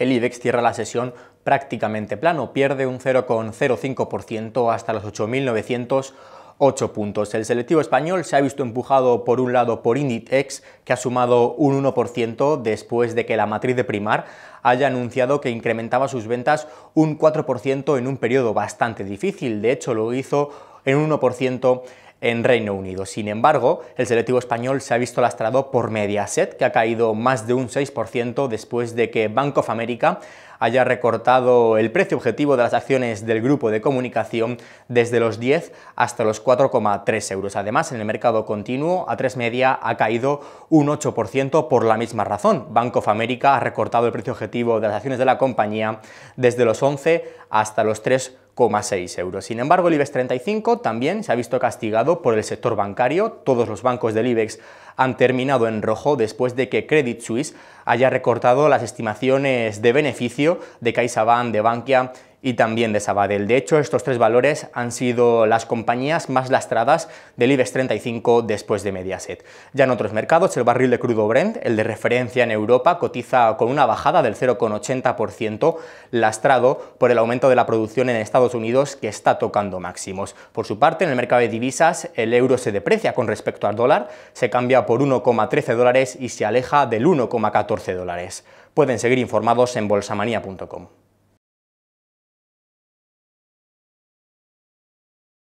el IBEX cierra la sesión prácticamente plano, pierde un 0,05% hasta los 8.908 puntos. El selectivo español se ha visto empujado por un lado por Inditex, que ha sumado un 1% después de que la matriz de Primar haya anunciado que incrementaba sus ventas un 4% en un periodo bastante difícil. De hecho, lo hizo en un 1% en Reino Unido. Sin embargo, el selectivo español se ha visto lastrado por Mediaset, que ha caído más de un 6% después de que Bank of America haya recortado el precio objetivo de las acciones del grupo de comunicación desde los 10 hasta los 4,3 euros. Además, en el mercado continuo, a tres media ha caído un 8% por la misma razón. Bank of America ha recortado el precio objetivo de las acciones de la compañía desde los 11 hasta los 3,6 euros. Sin embargo, el IBEX 35 también se ha visto castigado por el sector bancario. Todos los bancos del IBEX han terminado en rojo después de que Credit Suisse haya recortado las estimaciones de beneficio de CaixaBank, de Bankia y también de Sabadell. De hecho, estos tres valores han sido las compañías más lastradas del IBEX 35 después de Mediaset. Ya en otros mercados, el barril de crudo Brent, el de referencia en Europa, cotiza con una bajada del 0,80%, lastrado por el aumento de la producción en Estados Unidos que está tocando máximos. Por su parte, en el mercado de divisas, el euro se deprecia con respecto al dólar, se cambia por 1,13 dólares y se aleja del 1,14 dólares. Pueden seguir informados en bolsamanía.com.